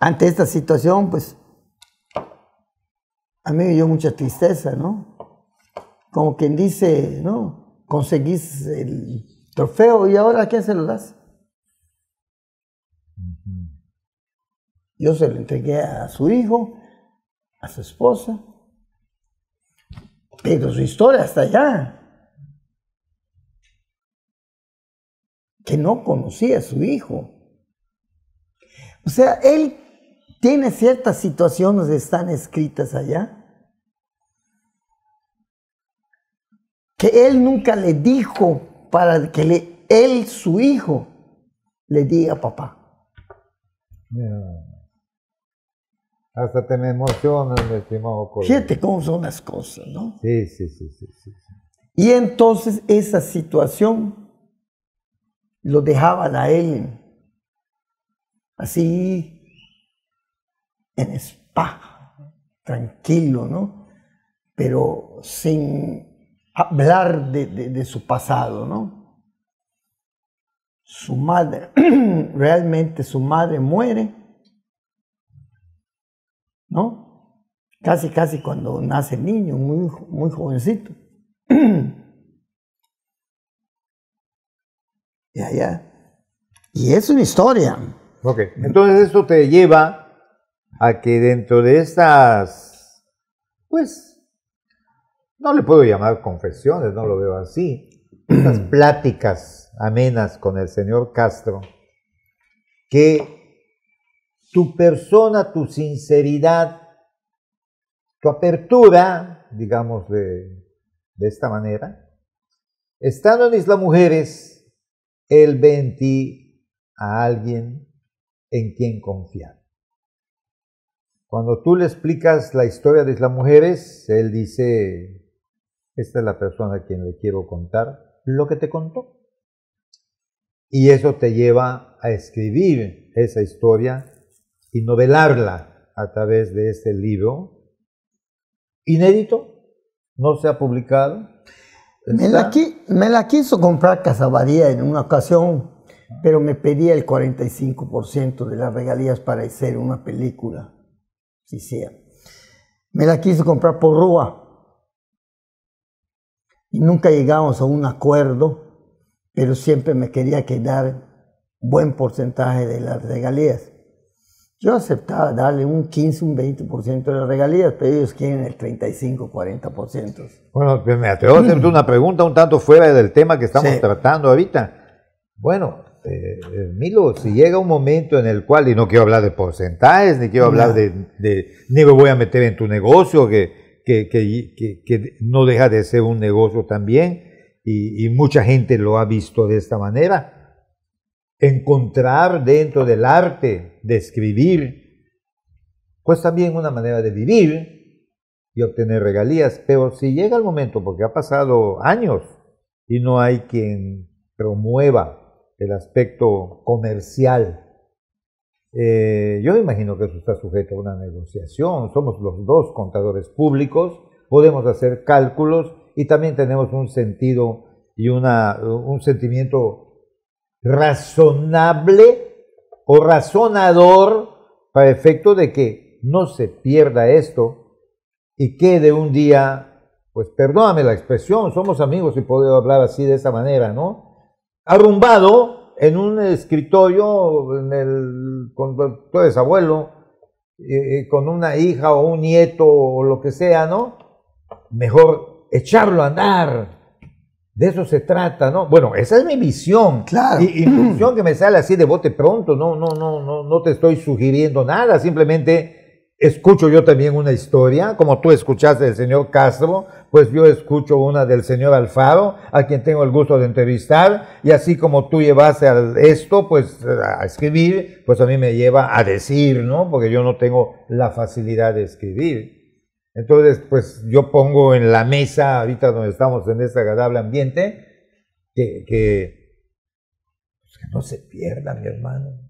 ante esta situación, pues a mí me dio mucha tristeza, ¿no? Como quien dice, ¿no? Conseguís el trofeo y ahora ¿a quién se lo das? Yo se lo entregué a su hijo, a su esposa, pero su historia está allá. Que no conocía a su hijo. O sea, él tiene ciertas situaciones están escritas allá. Que él nunca le dijo para que le, él, su hijo, le diga papá. Hasta te me emocionas, mi estimado Fíjate cómo son las cosas, ¿no? Sí, sí, sí, sí, sí. Y entonces esa situación lo dejaban a él así en spa, tranquilo, ¿no? Pero sin hablar de, su pasado, ¿no? Su madre, realmente su madre muere, ¿no? Casi, casi cuando nace el niño, muy, muy jovencito. ya, ya. Y es una historia. Ok, entonces esto te lleva a que dentro de estas, pues, no le puedo llamar confesiones, no lo veo así, estas pláticas amenas con el señor Castro, que tu persona, tu sinceridad, tu apertura, digamos de, esta manera, estando en Isla Mujeres, él ve en ti a alguien en quien confiar. Cuando tú le explicas la historia de las mujeres, él dice, esta es la persona a quien le quiero contar lo que te contó. Y eso te lleva a escribir esa historia y novelarla a través de este libro inédito, no se ha publicado. Me la, quiso comprar Casabadía en una ocasión, ah. pero me pedía el 45% de las regalías para hacer una película sea. Me la quiso comprar por Rúa. Y nunca llegamos a un acuerdo, pero siempre me quería quedar buen porcentaje de las regalías. Yo aceptaba darle un 15, un 20% de las regalías, pero ellos quieren el 35, 40%. Bueno, pues, me atrevo a hacer mm. una pregunta un tanto fuera del tema que estamos tratando ahorita. Bueno, este, eh, Milo, si llega un momento en el cual, y no quiero hablar de porcentajes, ni quiero hablar de, ni me voy a meter en tu negocio, que, no deja de ser un negocio también, y, y, mucha gente lo ha visto de esta manera, encontrar dentro del arte de escribir, pues también una manera de vivir y obtener regalías, pero si llega el momento, porque ha pasado años y no hay quien promueva el aspecto comercial. Eh, yo imagino que eso está sujeto a una negociación. Somos los dos contadores públicos, podemos hacer cálculos y también tenemos un sentido y una, un sentimiento razonable o razonador para efecto de que no se pierda esto y que de un día, pues perdóname la expresión, somos amigos y puedo hablar así de esa manera, ¿no? arrumbado en un escritorio con tu desabuelo, con una hija o un nieto o lo que sea, ¿no? Mejor echarlo a andar. De eso se trata, ¿no? Bueno, esa es mi visión. Claro. Y, y visión que me sale así de bote pronto, no, no, no, no, no te estoy sugiriendo nada, simplemente escucho yo también una historia, como tú escuchaste del señor Castro, pues yo escucho una del señor Alfaro, a quien tengo el gusto de entrevistar, y así como tú llevaste a esto, pues a escribir, pues a mí me lleva a decir, ¿no? Porque yo no tengo la facilidad de escribir. Entonces, pues yo pongo en la mesa, ahorita donde estamos en este agradable ambiente, que pues, no se pierda, mi hermano.